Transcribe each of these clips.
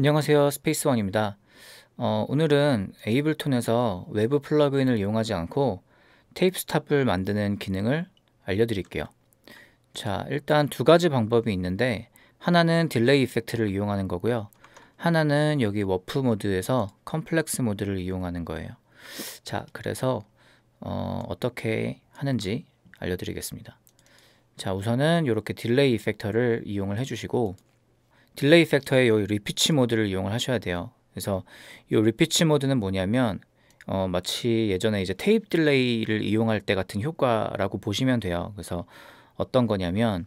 안녕하세요. 스페이스왕입니다. 어, 오늘은 에이블톤에서 외부 플러그인을 이용하지 않고 테이프스탑을 만드는 기능을 알려드릴게요. 자, 일단 두 가지 방법이 있는데 하나는 딜레이 이펙트를 이용하는 거고요. 하나는 여기 워프 모드에서 컴플렉스 모드를 이용하는 거예요. 자, 그래서 어, 어떻게 하는지 알려드리겠습니다. 자, 우선은 이렇게 딜레이 이펙터를 이용을 해주시고 딜레이 팩터의 요 리피치 모드를 이용을 하셔야 돼요. 그래서 요 리피치 모드는 뭐냐면 어, 마치 예전에 이제 테이프 딜레이를 이용할 때 같은 효과라고 보시면 돼요. 그래서 어떤 거냐면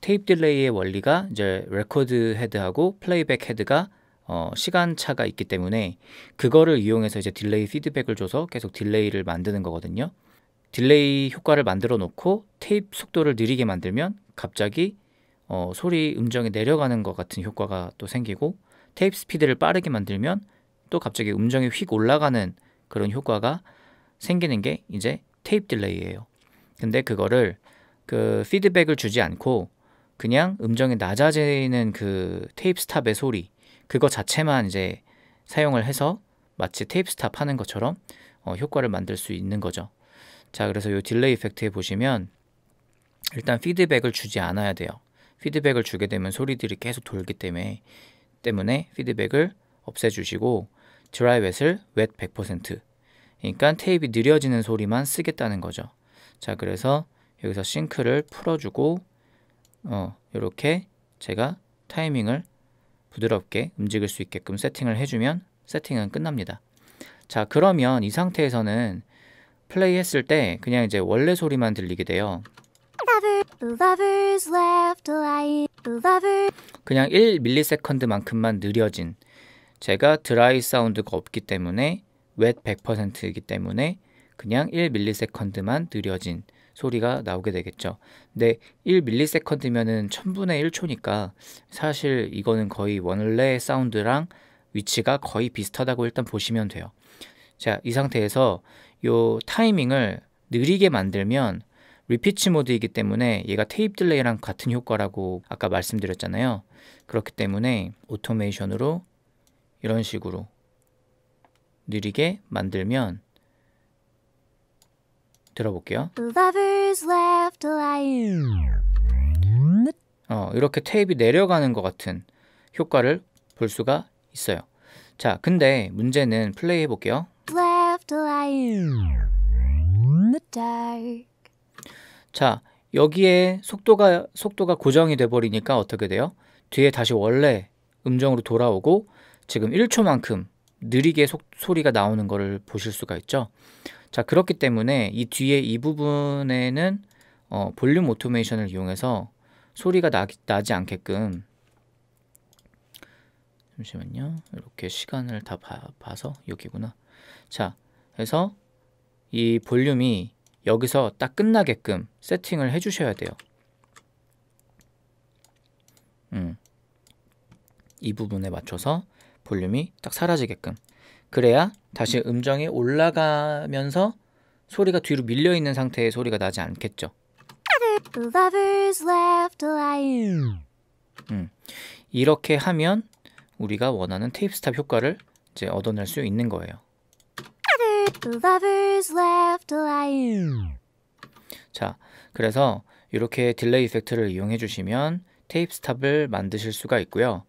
테이프 딜레이의 원리가 이제 레코드 헤드하고 플레이백 헤드가 어, 시간차가 있기 때문에 그거를 이용해서 이제 딜레이 피드백을 줘서 계속 딜레이를 만드는 거거든요. 딜레이 효과를 만들어 놓고 테이프 속도를 느리게 만들면 갑자기 어, 소리 음정이 내려가는 것 같은 효과가 또 생기고 테이프 스피드를 빠르게 만들면 또 갑자기 음정이 휙 올라가는 그런 효과가 생기는 게 이제 테이프 딜레이예요. 근데 그거를 그 피드백을 주지 않고 그냥 음정이 낮아지는 그 테이프 스탑의 소리 그거 자체만 이제 사용을 해서 마치 테이프 스탑 하는 것처럼 어, 효과를 만들 수 있는 거죠. 자, 그래서 이 딜레이 이펙트에 보시면 일단 피드백을 주지 않아야 돼요. 피드백을 주게 되면 소리들이 계속 돌기 때문에 때문에 피드백을 없애주시고 드라이 웻을 웻100% 그러니까 테이프 느려지는 소리만 쓰겠다는 거죠. 자 그래서 여기서 싱크를 풀어주고 어 이렇게 제가 타이밍을 부드럽게 움직일 수 있게끔 세팅을 해주면 세팅은 끝납니다. 자 그러면 이 상태에서는 플레이 했을 때 그냥 이제 원래 소리만 들리게 돼요. 그냥 1밀리세컨드만큼만 느려진 제가 드라이 사운드가 없기 때문에 웻 100%이기 때문에 그냥 1밀리세컨드만 느려진 소리가 나오게 되겠죠. 근데 1밀리세컨드면은 1000분의 1초니까 사실 이거는 거의 원래 사운드랑 위치가 거의 비슷하다고 일단 보시면 돼요. 자, 이 상태에서 요 타이밍을 느리게 만들면 리피치 모드이기 때문에 얘가 테이프 딜레이랑 같은 효과라고 아까 말씀드렸잖아요. 그렇기 때문에 오토메이션으로 이런 식으로 느리게 만들면 들어볼게요. 어, 이렇게 테이프 내려가는 것 같은 효과를 볼 수가 있어요. 자, 근데 문제는 플레이 해볼게요. 자, 여기에 속도가 속도가 고정이 돼 버리니까 어떻게 돼요? 뒤에 다시 원래 음정으로 돌아오고 지금 1초만큼 느리게 속, 소리가 나오는 것을 보실 수가 있죠. 자, 그렇기 때문에 이 뒤에 이 부분에는 어, 볼륨 오토메이션을 이용해서 소리가 나, 나지 않게끔 잠시만요. 이렇게 시간을 다 봐, 봐서 여기구나. 자, 그래서 이 볼륨이 여기서 딱 끝나게끔 세팅을 해주셔야 돼요. 음. 이 부분에 맞춰서 볼륨이 딱 사라지게끔 그래야 다시 음정이 올라가면서 소리가 뒤로 밀려있는 상태의 소리가 나지 않겠죠. 음. 이렇게 하면 우리가 원하는 테이프 스탑 효과를 이제 얻어낼 수 있는 거예요. The lovers left alive. 자, 그래서 이렇게 딜레이 이펙트를 이용해 주시면 테이프 스탑을 만드실 수가 있고요.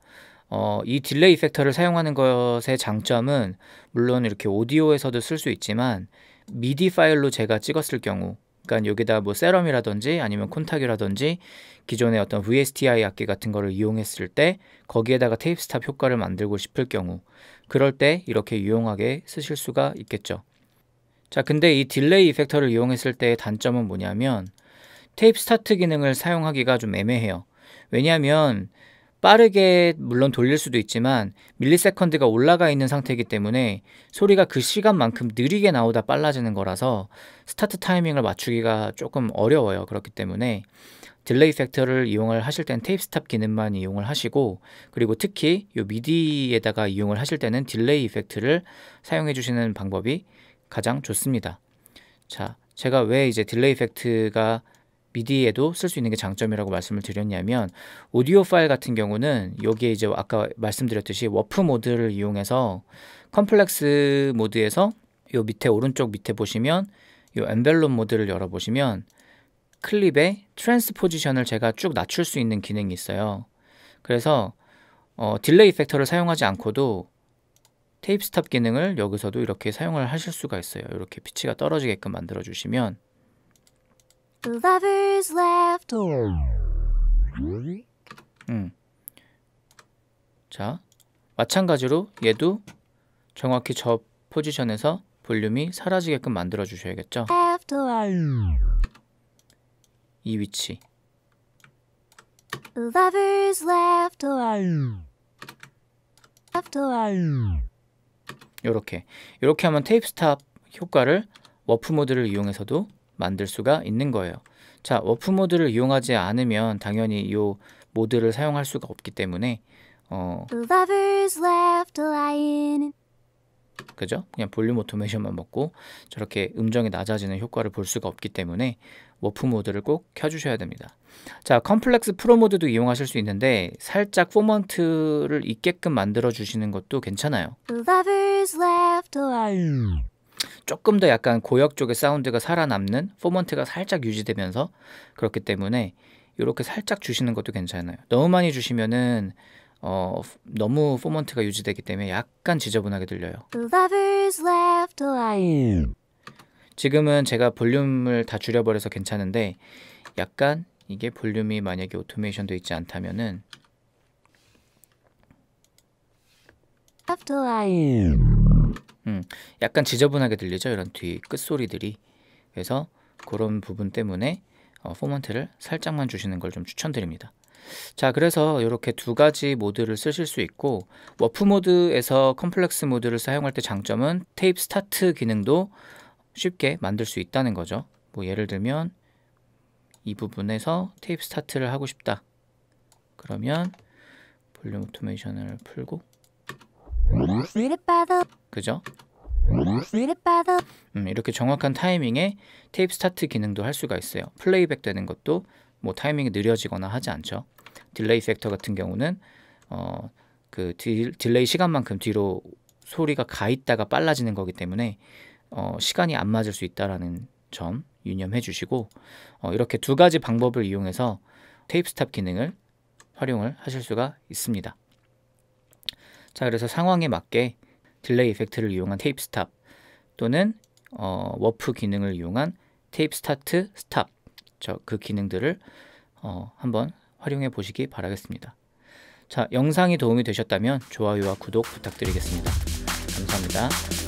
어, 이 딜레이 이펙터를 사용하는 것의 장점은 물론 이렇게 오디오에서도 쓸 수 있지만 미디 파일로 제가 찍었을 경우 그러니까 여기다 뭐 세럼이라든지 아니면 콘탁이라든지 기존의 어떤 VSTI 악기 같은 거를 이용했을 때 거기에다가 테이프 스탑 효과를 만들고 싶을 경우 그럴 때 이렇게 유용하게 쓰실 수가 있겠죠. 자, 근데 이 딜레이 이펙터를 이용했을 때의 단점은 뭐냐면 테이프 스타트 기능을 사용하기가 좀 애매해요. 왜냐하면 빠르게 물론 돌릴 수도 있지만 밀리세컨드가 올라가 있는 상태이기 때문에 소리가 그 시간만큼 느리게 나오다 빨라지는 거라서 스타트 타이밍을 맞추기가 조금 어려워요. 그렇기 때문에 딜레이 팩터를 이용을 하실 땐 테이프 스탑 기능만 이용을 하시고 그리고 특히 이 미디에다가 이용을 하실 때는 딜레이 이펙트를 사용해 주시는 방법이 가장 좋습니다. 자, 제가 왜 이제 딜레이 팩트가 미디에도 쓸 수 있는 게 장점이라고 말씀을 드렸냐면 오디오 파일 같은 경우는 여기에 이제 아까 말씀드렸듯이 워프 모드를 이용해서 컴플렉스 모드에서 요 밑에 오른쪽 밑에 보시면 요 엔벨롭 모드를 열어보시면 클립의 트랜스포지션을 제가 쭉 낮출 수 있는 기능이 있어요. 그래서 어, 딜레이 팩터를 사용하지 않고도 테이프 스탑 기능을 여기서도 이렇게 사용을 하실 수가 있어요. 이렇게 피치가 떨어지게끔 만들어 주시면 The lovers left. 음. 자, 마찬가지로 얘도 정확히 저 포지션에서 볼륨이 사라지게끔 만들어 주셔야겠죠. 이 위치. Lovers left l f t 요렇게. 요렇게 하면 테이프 스탑 효과를 워프 모드를 이용해서도 만들 수가 있는 거예요. 자, 워프 모드를 이용하지 않으면 당연히 이 모드를 사용할 수가 없기 때문에 어 그죠? 그냥 볼륨 오토메이션만 먹고 저렇게 음정이 낮아지는 효과를 볼 수가 없기 때문에 워프 모드를 꼭 켜주셔야 됩니다. 자, 컴플렉스 프로 모드도 이용하실 수 있는데 살짝 포먼트를 있게끔 만들어 주시는 것도 괜찮아요. 조금 더 약간 고역 쪽의 사운드가 살아남는 포먼트가 살짝 유지되면서 그렇기 때문에 이렇게 살짝 주시는 것도 괜찮아요. 너무 많이 주시면은 어, 너무 포먼트가 유지되기 때문에 약간 지저분하게 들려요. 지금은 제가 볼륨을 다 줄여버려서 괜찮은데 약간 이게 볼륨이 만약에 오토메이션도 있지 않다면은 음, 약간 지저분하게 들리죠 이런 뒤 끝소리들이 그래서 그런 부분 때문에 어, 포먼트를 살짝만 주시는 걸 좀 추천드립니다 자 그래서 이렇게 두 가지 모드를 쓰실 수 있고 워프 모드에서 컴플렉스 모드를 사용할 때 장점은 테이프 스타트 기능도 쉽게 만들 수 있다는 거죠 뭐 예를 들면 이 부분에서 테이프 스타트를 하고 싶다 그러면 볼륨 오토메이션을 풀고 그죠? 음, 이렇게 정확한 타이밍에 테이프 스타트 기능도 할 수가 있어요. 플레이백 되는 것도 뭐 타이밍이 느려지거나 하지 않죠. 딜레이 팩터 같은 경우는 어, 그 딜, 딜레이 시간만큼 뒤로 소리가 가 있다가 빨라지는 거기 때문에 어, 시간이 안 맞을 수 있다라는 점 유념해 주시고 어, 이렇게 두 가지 방법을 이용해서 테이프 스탑 기능을 활용을 하실 수가 있습니다. 자 그래서 상황에 맞게 딜레이 이펙트를 이용한 테이프 스탑 또는 어, 워프 기능을 이용한 테이프 스타트 스탑 저그 기능들을 어, 한번 활용해 보시기 바라겠습니다. 자 영상이 도움이 되셨다면 좋아요와 구독 부탁드리겠습니다. 감사합니다.